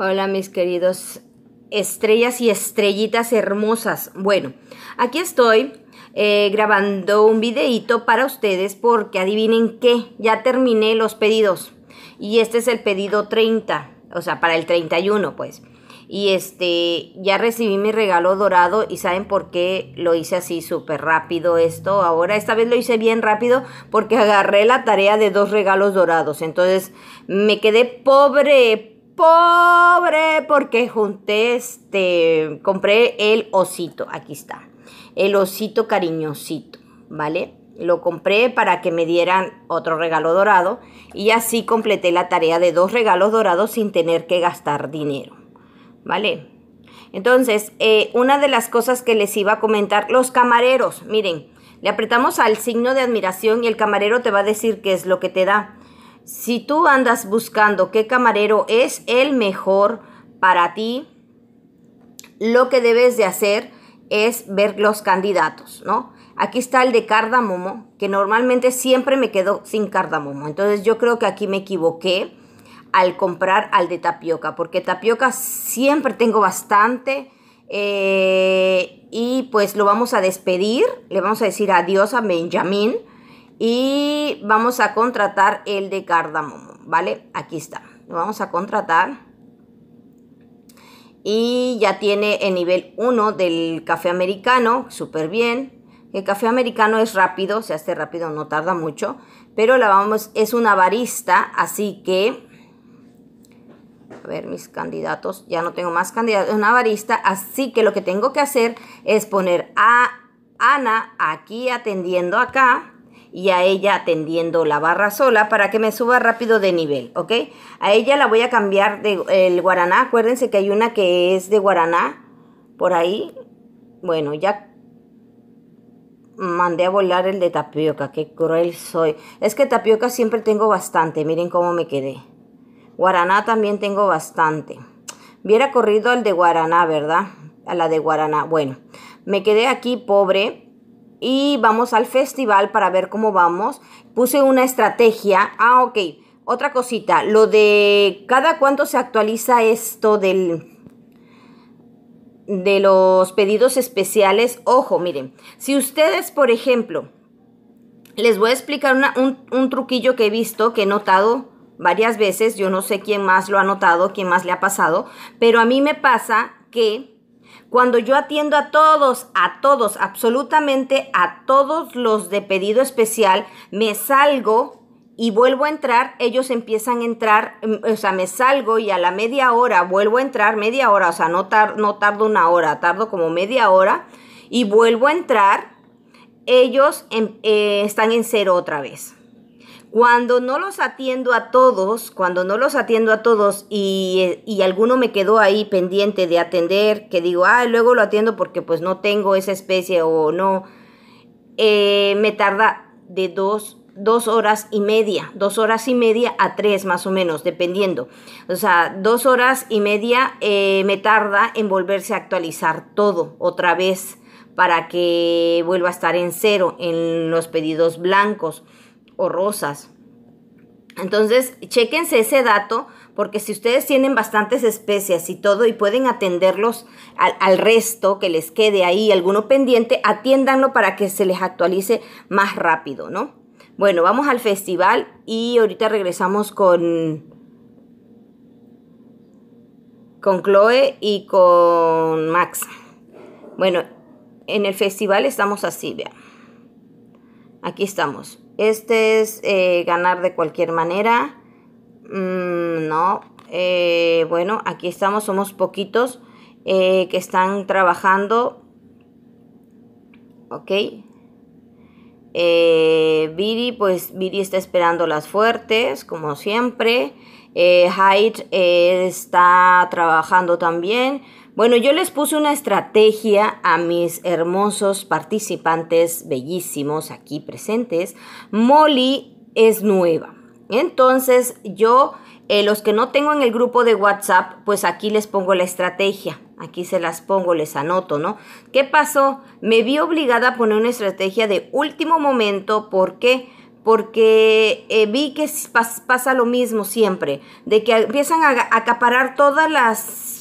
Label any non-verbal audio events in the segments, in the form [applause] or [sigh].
Hola mis queridos estrellas y estrellitas hermosas. Bueno, aquí estoy eh, grabando un videito para ustedes porque adivinen qué, ya terminé los pedidos. Y este es el pedido 30, o sea, para el 31 pues. Y este, ya recibí mi regalo dorado y saben por qué lo hice así súper rápido esto. Ahora esta vez lo hice bien rápido porque agarré la tarea de dos regalos dorados. Entonces me quedé pobre, pobre porque junté este, compré el osito, aquí está, el osito cariñosito, ¿vale? Lo compré para que me dieran otro regalo dorado y así completé la tarea de dos regalos dorados sin tener que gastar dinero, ¿vale? Entonces, eh, una de las cosas que les iba a comentar, los camareros, miren, le apretamos al signo de admiración y el camarero te va a decir qué es lo que te da. Si tú andas buscando qué camarero es el mejor para ti, lo que debes de hacer es ver los candidatos, ¿no? Aquí está el de cardamomo, que normalmente siempre me quedo sin cardamomo. Entonces yo creo que aquí me equivoqué al comprar al de tapioca, porque tapioca siempre tengo bastante eh, y pues lo vamos a despedir, le vamos a decir adiós a Benjamín y vamos a contratar el de cardamomo, ¿vale? Aquí está, lo vamos a contratar y ya tiene el nivel 1 del café americano, súper bien. El café americano es rápido, se hace rápido, no tarda mucho, pero la vamos, es una barista, así que, a ver mis candidatos, ya no tengo más candidatos, es una barista, así que lo que tengo que hacer es poner a Ana aquí atendiendo acá, y a ella atendiendo la barra sola para que me suba rápido de nivel, ¿ok? A ella la voy a cambiar de el guaraná. Acuérdense que hay una que es de guaraná por ahí. Bueno, ya mandé a volar el de tapioca. Qué cruel soy. Es que tapioca siempre tengo bastante. Miren cómo me quedé. Guaraná también tengo bastante. Hubiera corrido al de guaraná, ¿verdad? A la de guaraná. Bueno, me quedé aquí pobre y vamos al festival para ver cómo vamos. Puse una estrategia. Ah, ok. Otra cosita, lo de cada cuánto se actualiza esto del de los pedidos especiales. Ojo, miren, si ustedes, por ejemplo, les voy a explicar un truquillo que he visto, que he notado varias veces, yo no sé quién más lo ha notado, quién más le ha pasado, pero a mí me pasa que cuando yo atiendo a todos, a todos, absolutamente a todos los de pedido especial, me salgo y vuelvo a entrar, ellos empiezan a entrar, mm, o sea, me salgo y a la media hora vuelvo a entrar, media hora, o sea, no, no tardo una hora, tardo como media hora y vuelvo a entrar, ellos em, eh, están en cero otra vez. Cuando no los atiendo a todos, cuando no los atiendo a todos y, y alguno me quedó ahí pendiente de atender, que digo, ah, luego lo atiendo porque pues no tengo esa especie o no, eh, me tarda de dos, dos horas y media, dos horas y media a tres más o menos, dependiendo. O sea, dos horas y media eh, me tarda en volverse a actualizar todo otra vez para que vuelva a estar en cero en los pedidos blancos o rosas. Entonces, chequense ese dato porque si ustedes tienen bastantes especias y todo y pueden atenderlos al, resto que les quede ahí, alguno pendiente, atiéndanlo para que se les actualice más rápido, ¿no? Bueno, vamos al festival y ahorita regresamos con, con Chloe y con Max. Bueno, en el festival estamos así, vean. Aquí estamos. Este es eh, ganar de cualquier manera. Mm, no. Eh, bueno, aquí estamos. Somos poquitos eh, que están trabajando. Ok. Viri, pues Viri está esperando las fuertes, como siempre. Hyde está trabajando también. Bueno, yo les puse una estrategia a mis hermosos participantes bellísimos aquí presentes. Molly es nueva. Entonces yo, eh, los que no tengo en el grupo de WhatsApp, pues aquí les pongo la estrategia. Aquí se las pongo, les anoto, ¿no? ¿Qué pasó? Me vi obligada a poner una estrategia de último momento. ¿Por qué? Porque eh, vi que pasa lo mismo siempre, de que empiezan a acaparar todas las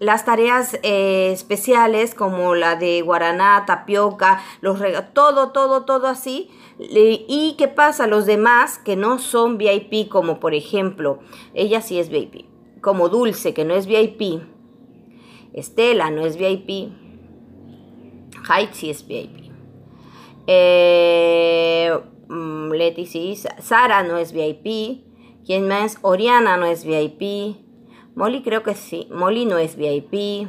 las tareas eh, especiales como la de guaraná, tapioca, los todo, todo, todo así. ¿Y qué pasa? Los demás que no son VIP, como por ejemplo, ella sí es VIP, como Dulce, que no es VIP, Estela no es VIP, Hyde sí es VIP. Eh, mm, Leti sí, Sara no es VIP. ¿Quién más? Oriana no es VIP. Molly creo que sí. Molly no es VIP.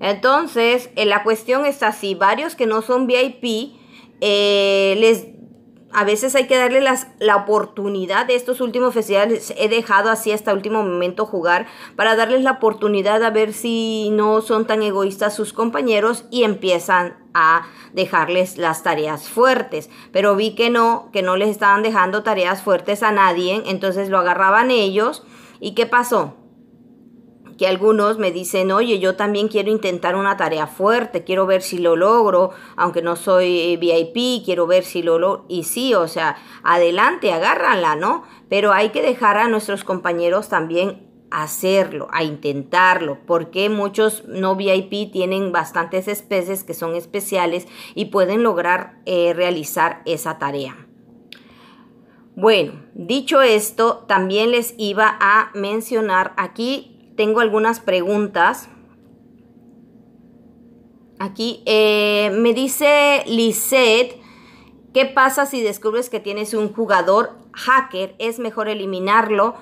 Entonces, eh, la cuestión es así. Varios que no son VIP, eh, les, a veces hay que darle la oportunidad de estos últimos festivales. He dejado así hasta último momento jugar para darles la oportunidad a ver si no son tan egoístas sus compañeros y empiezan a dejarles las tareas fuertes. Pero vi que no, que no les estaban dejando tareas fuertes a nadie. Entonces lo agarraban ellos. ¿Y qué pasó? algunos me dicen, oye, yo también quiero intentar una tarea fuerte, quiero ver si lo logro, aunque no soy VIP, quiero ver si lo logro. Y sí, o sea, adelante, agárranla, ¿no? Pero hay que dejar a nuestros compañeros también hacerlo, a intentarlo, porque muchos no VIP tienen bastantes especies que son especiales y pueden lograr eh, realizar esa tarea. Bueno, dicho esto, también les iba a mencionar aquí tengo algunas preguntas. Aquí eh, me dice Lisette, ¿qué pasa si descubres que tienes un jugador hacker? ¿Es mejor eliminarlo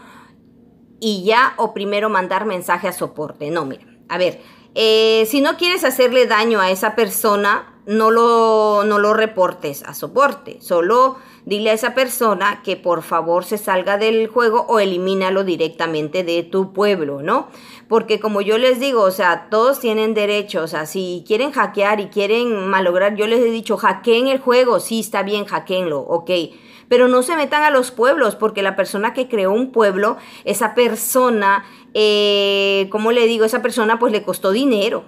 y ya o primero mandar mensaje a soporte? No, mira, a ver, eh, si no quieres hacerle daño a esa persona, no lo, no lo reportes a soporte, solo dile a esa persona que por favor se salga del juego o elimínalo directamente de tu pueblo, ¿no? Porque como yo les digo, o sea, todos tienen derechos, o sea, si quieren hackear y quieren malograr, yo les he dicho, hackeen el juego, sí, está bien, hackeenlo, ok pero no se metan a los pueblos, porque la persona que creó un pueblo, esa persona, eh, ¿cómo le digo? Esa persona pues le costó dinero,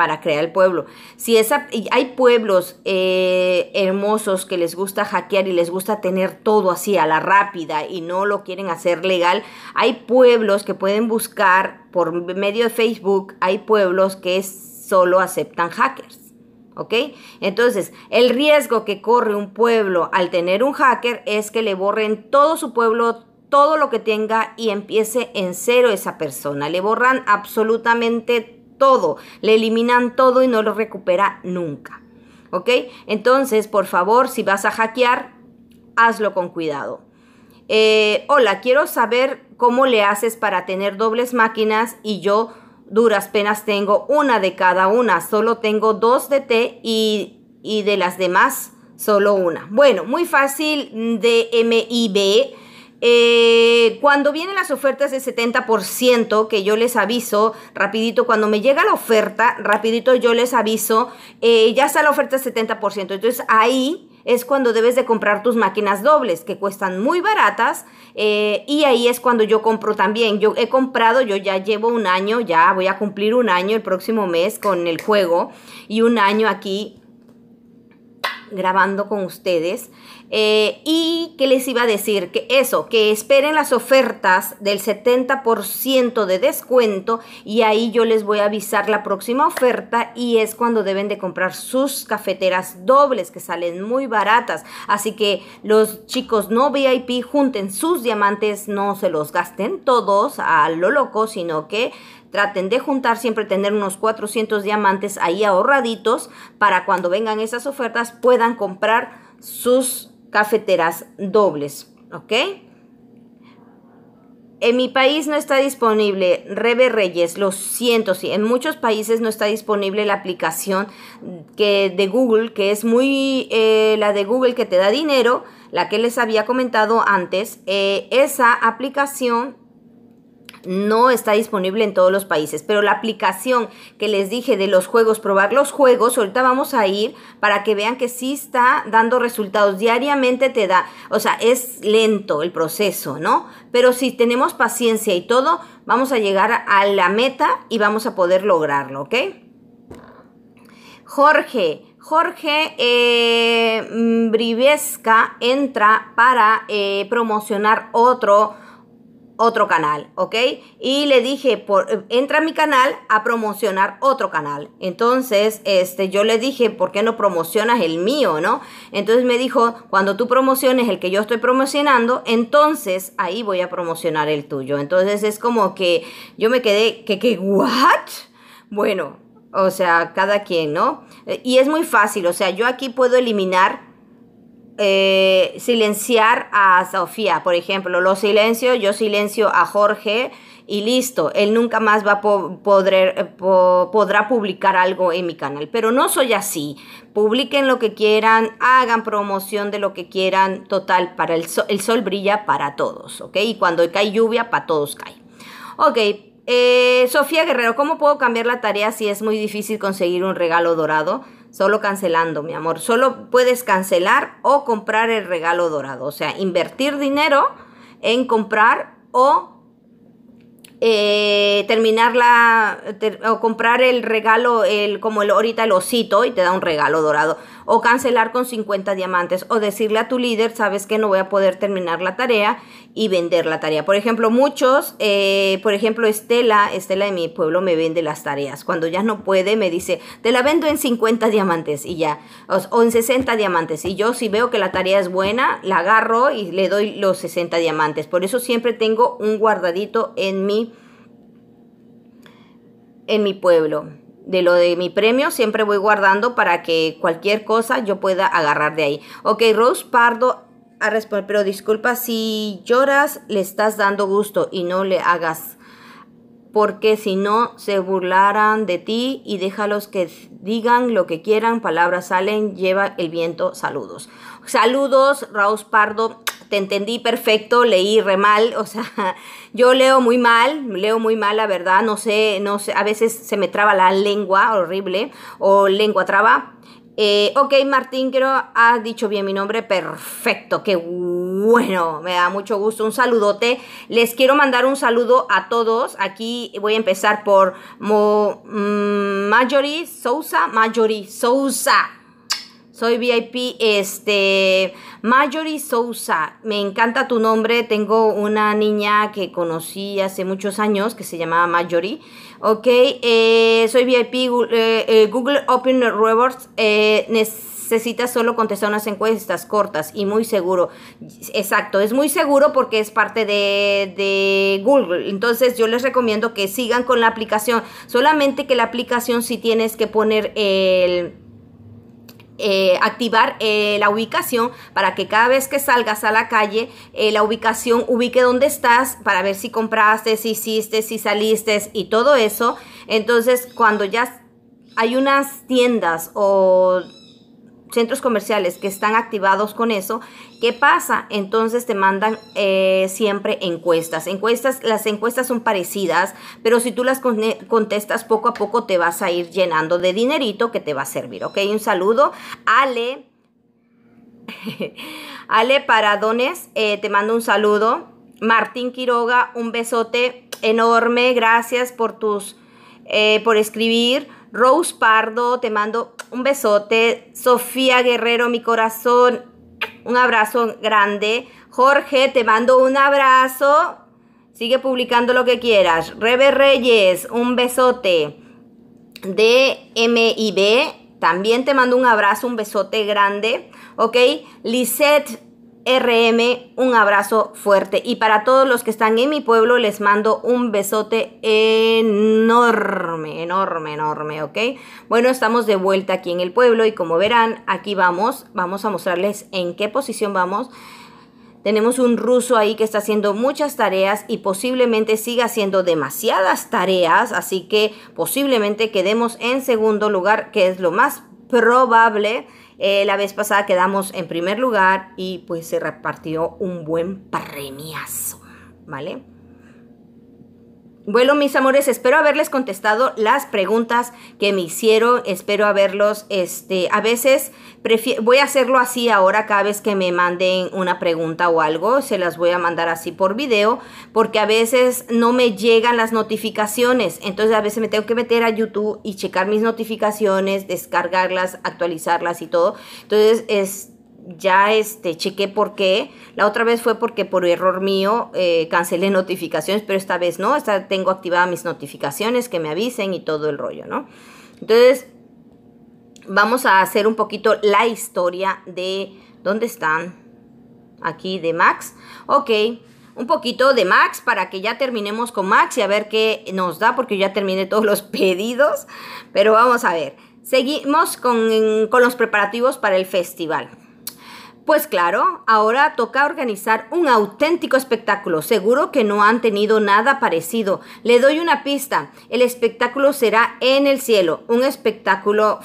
para crear el pueblo. Si hay pueblos eh, hermosos que les gusta hackear y les gusta tener todo así a la rápida y no lo quieren hacer legal, hay pueblos que pueden buscar por medio de Facebook, hay pueblos que solo aceptan hackers. ¿Ok? Entonces, el riesgo que corre un pueblo al tener un hacker es que le borren todo su pueblo, todo lo que tenga y empiece en cero esa persona. Le borran absolutamente todo, le eliminan todo y no lo recupera nunca. ¿Ok? Entonces, por favor, si vas a hackear, hazlo con cuidado. Eh, hola, quiero saber cómo le haces para tener dobles máquinas y yo duras penas tengo una de cada una, solo tengo dos de T y, de las demás solo una. Bueno, muy fácil de MIB. Eh, cuando vienen las ofertas de 70%, que yo les aviso rapidito, cuando me llega la oferta, rapidito yo les aviso, eh, ya está la oferta 70%. Entonces ahí es cuando debes de comprar tus máquinas dobles, que cuestan muy baratas, eh, y ahí es cuando yo compro también. Yo he comprado, yo ya llevo un año, ya voy a cumplir un año el próximo mes con el juego, y un año aquí grabando con ustedes. Eh, y que les iba a decir que eso, que esperen las ofertas del 70% de descuento y ahí yo les voy a avisar la próxima oferta y es cuando deben de comprar sus cafeteras dobles que salen muy baratas. Así que los chicos no VIP junten sus diamantes, no se los gasten todos a lo loco, sino que traten de juntar, siempre tener unos 400 diamantes ahí ahorraditos para cuando vengan esas ofertas puedan comprar sus cafeteras dobles, ¿ok? En mi país no está disponible, Rebe Reyes, lo siento, sí, en muchos países no está disponible la aplicación que, de Google, que es muy eh, la de Google que te da dinero, la que les había comentado antes. Eh, esa aplicación no está disponible en todos los países, pero la aplicación que les dije de los juegos, probar los juegos, ahorita vamos a ir para que vean que sí está dando resultados. Diariamente te da, o sea, es lento el proceso, ¿no? Pero si tenemos paciencia y todo, vamos a llegar a la meta y vamos a poder lograrlo, ¿ok? Jorge, Jorge eh, mm, Brivesca entra para eh, promocionar otro otro canal, ¿ok? Y le dije, por, entra a mi canal a promocionar otro canal. Entonces, este, yo le dije, ¿por qué no promocionas el mío, no? Entonces me dijo, cuando tú promociones el que yo estoy promocionando, entonces ahí voy a promocionar el tuyo. Entonces es como que yo me quedé, que, qué ¿what? Bueno, o sea, cada quien, ¿no? Eh, y es muy fácil, o sea, yo aquí puedo eliminar eh, silenciar a Sofía, por ejemplo. Lo silencio, yo silencio a Jorge y listo. Él nunca más va a eh, podrá publicar algo en mi canal. Pero no soy así. Publiquen lo que quieran, hagan promoción de lo que quieran. Total, para el, sol, brilla para todos, ¿ok? Y cuando cae lluvia, para todos cae. Ok, eh, Sofía Guerrero, ¿cómo puedo cambiar la tarea si es muy difícil conseguir un regalo dorado? Solo cancelando, mi amor. Solo puedes cancelar o comprar el regalo dorado. O sea, invertir dinero en comprar o eh, terminar la o comprar el regalo el como el ahorita el osito y te da un regalo dorado o cancelar con 50 diamantes o decirle a tu líder, sabes que no voy a poder terminar la tarea y vender la tarea. Por ejemplo, muchos, eh, por ejemplo, Estela, Estela de mi pueblo me vende las tareas. Cuando ya no puede, me dice, te la vendo en 50 diamantes y ya, o, en 60 diamantes. Y yo si veo que la tarea es buena, la agarro y le doy los 60 diamantes. Por eso siempre tengo un guardadito en mi, en mi pueblo de lo de mi premio siempre voy guardando para que cualquier cosa yo pueda agarrar de ahí. Ok, Rose Pardo a ah, responder, pero disculpa si lloras, le estás dando gusto y no le hagas porque si no se burlarán de ti y déjalos que digan lo que quieran, palabras salen, lleva el viento, saludos. Saludos, Raúl Pardo, te entendí perfecto, leí re mal, [laughs] o sea, yo leo muy mal, leo muy mal, la verdad, no sé, no sé, a veces se me traba la lengua, horrible, o lengua traba. Eh, ok, Martín, creo, has dicho bien mi nombre, perfecto, qué bueno, me da mucho gusto. Un saludote. Les quiero mandar un saludo a todos. Aquí voy a empezar por Mo, Sousa. Mm, Marjorie Sousa. Soy VIP, este, Marjorie Sousa. Me encanta tu nombre. Tengo una niña que conocí hace muchos años que se llamaba Majori. Ok, eh, soy VIP, eh, eh, Google Open Rewards. Eh, Necesitas solo contestar unas encuestas cortas y muy seguro. Exacto, es muy seguro porque es parte de, Google. Entonces yo les recomiendo que sigan con la aplicación. Solamente que la aplicación si tienes que poner el... Eh, activar eh, la ubicación para que cada vez que salgas a la calle, eh, la ubicación ubique dónde estás para ver si compraste, si hiciste, si saliste y todo eso. Entonces, cuando ya hay unas tiendas o centros comerciales que están activados con eso, ¿qué pasa? Entonces te mandan eh, siempre encuestas. Encuestas, las encuestas son parecidas, pero si tú las contestas poco a poco te vas a ir llenando de dinerito que te va a servir, ¿ok? Un saludo, Ale. [laughs] Ale Paradones, eh, te mando un saludo. Martín Quiroga, un besote enorme. Gracias por tus, eh, por escribir. Rose Pardo, te mando un besote. Sofía Guerrero, mi corazón, un abrazo grande. Jorge, te mando un abrazo. Sigue publicando lo que quieras. Rebe Reyes, un besote. DMIB, también te mando un abrazo, un besote grande. ¿Ok? Lisette RM, un abrazo fuerte. Y para todos los que están en mi pueblo, les mando un besote enorme, enorme, enorme, ¿ok? Bueno, estamos de vuelta aquí en el pueblo y como verán, aquí vamos, vamos a mostrarles en qué posición vamos. Tenemos un ruso ahí que está haciendo muchas tareas y posiblemente siga haciendo demasiadas tareas, así que posiblemente quedemos en segundo lugar, que es lo más probable eh, la vez pasada quedamos en primer lugar y pues se repartió un buen premiazo, ¿vale? Bueno, mis amores, espero haberles contestado las preguntas que me hicieron. Espero haberlos, este, a veces voy a hacerlo así ahora cada vez que me manden una pregunta o algo. Se las voy a mandar así por video porque a veces no me llegan las notificaciones. Entonces a veces me tengo que meter a YouTube y checar mis notificaciones, descargarlas, actualizarlas y todo. Entonces, es ya este, chequé por qué. La otra vez fue porque por error mío eh, cancelé notificaciones, pero esta vez no, esta tengo activadas mis notificaciones que me avisen y todo el rollo, ¿no? Entonces, vamos a hacer un poquito la historia de dónde están aquí de Max. Ok, un poquito de Max para que ya terminemos con Max y a ver qué nos da, porque ya terminé todos los [laughs] pedidos, pero vamos a ver. Seguimos con, con los preparativos para el festival. Pues claro, ahora toca organizar un auténtico espectáculo. Seguro que no han tenido nada parecido. Le doy una pista. El espectáculo será en el cielo. Un espectáculo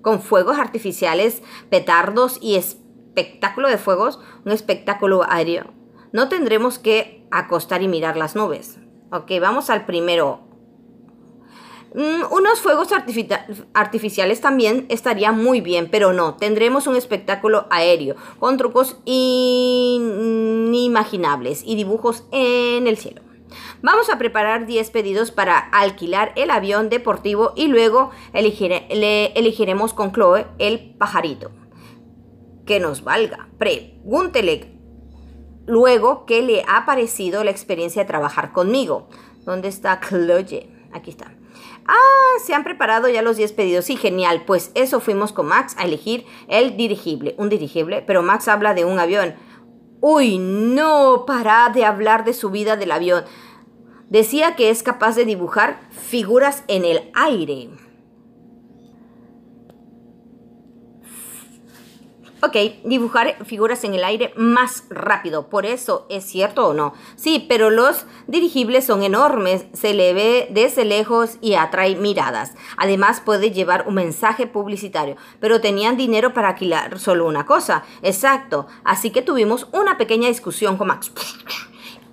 con fuegos artificiales, petardos y espectáculo de fuegos. Un espectáculo aéreo. No tendremos que acostar y mirar las nubes. Ok, vamos al primero Mm, unos fuegos artificiales también estaría muy bien, pero no, tendremos un espectáculo aéreo con trucos inimaginables y dibujos en el cielo. Vamos a preparar 10 pedidos para alquilar el avión deportivo y luego elegiremos con Chloe el pajarito. Que nos valga. Pregúntele luego qué le ha parecido la experiencia de trabajar conmigo. ¿Dónde está Chloe? Aquí está. Ah, se han preparado ya los 10 pedidos. Sí, genial. Pues eso fuimos con Max a elegir el dirigible. Un dirigible, pero Max habla de un avión. Uy, no, para de hablar de su vida del avión. Decía que es capaz de dibujar figuras en el aire. Ok, dibujar figuras en el aire más rápido. Por eso, ¿es cierto o no? Sí, pero los dirigibles son enormes, se le ve desde lejos y atrae miradas. Además, puede llevar un mensaje publicitario. Pero tenían dinero para alquilar solo una cosa. Exacto. Así que tuvimos una pequeña discusión con Max.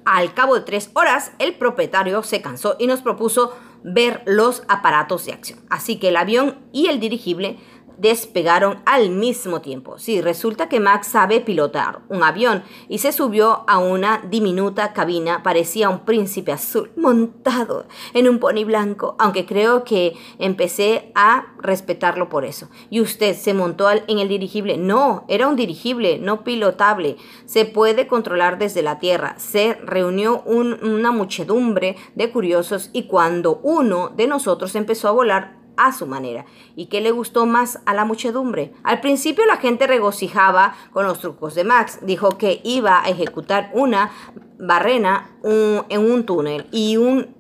Al cabo de tres horas, el propietario se cansó y nos propuso ver los aparatos de acción. Así que el avión y el dirigible despegaron al mismo tiempo. Sí, resulta que Max sabe pilotar un avión y se subió a una diminuta cabina, parecía un príncipe azul, montado en un pony blanco, aunque creo que empecé a respetarlo por eso. ¿Y usted se montó en el dirigible? No, era un dirigible, no pilotable. Se puede controlar desde la Tierra. Se reunió una muchedumbre de curiosos y cuando uno de nosotros empezó a volar, a su manera. ¿Y que le gustó más a la muchedumbre? Al principio la gente regocijaba con los trucos de Max. Dijo que iba a ejecutar una barrena en un túnel y un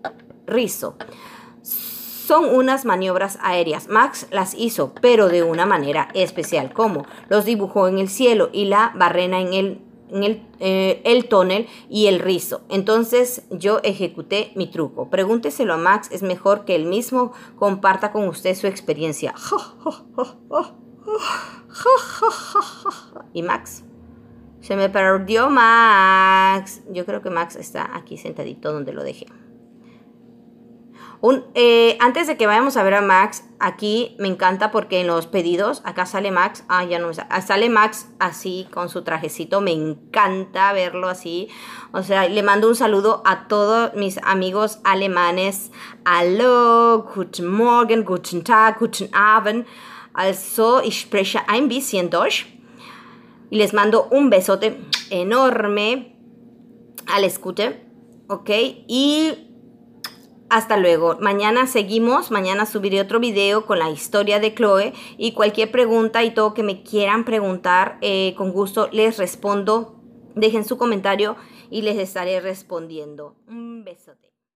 rizo. Son unas maniobras aéreas. Max las hizo, pero de una manera especial, como los dibujó en el cielo y la barrena en el el, eh, túnel tonel y el rizo. Entonces yo ejecuté mi truco. Pregúnteselo a Max, es mejor que él mismo comparta con usted su experiencia. [laughs] ¿Y Max? Se me perdió Max. Yo creo que Max está aquí sentadito donde lo dejé. Eh, antes de que vayamos a ver a Max, aquí me encanta porque en los pedidos, acá sale Max, ah, ya no ah, sale, Max así con su trajecito, me encanta verlo así. O sea, le mando un saludo a todos mis amigos alemanes. Hallo, guten Morgen, guten Tag, guten Abend. Also, ich spreche ein bisschen Deutsch. Y les mando un besote enorme al escute, ¿ok? Y hasta luego. Mañana seguimos. Mañana subiré otro video con la historia de Chloe y cualquier pregunta y todo que me quieran preguntar, eh, con gusto les respondo. Dejen su comentario y les estaré respondiendo. Un besote.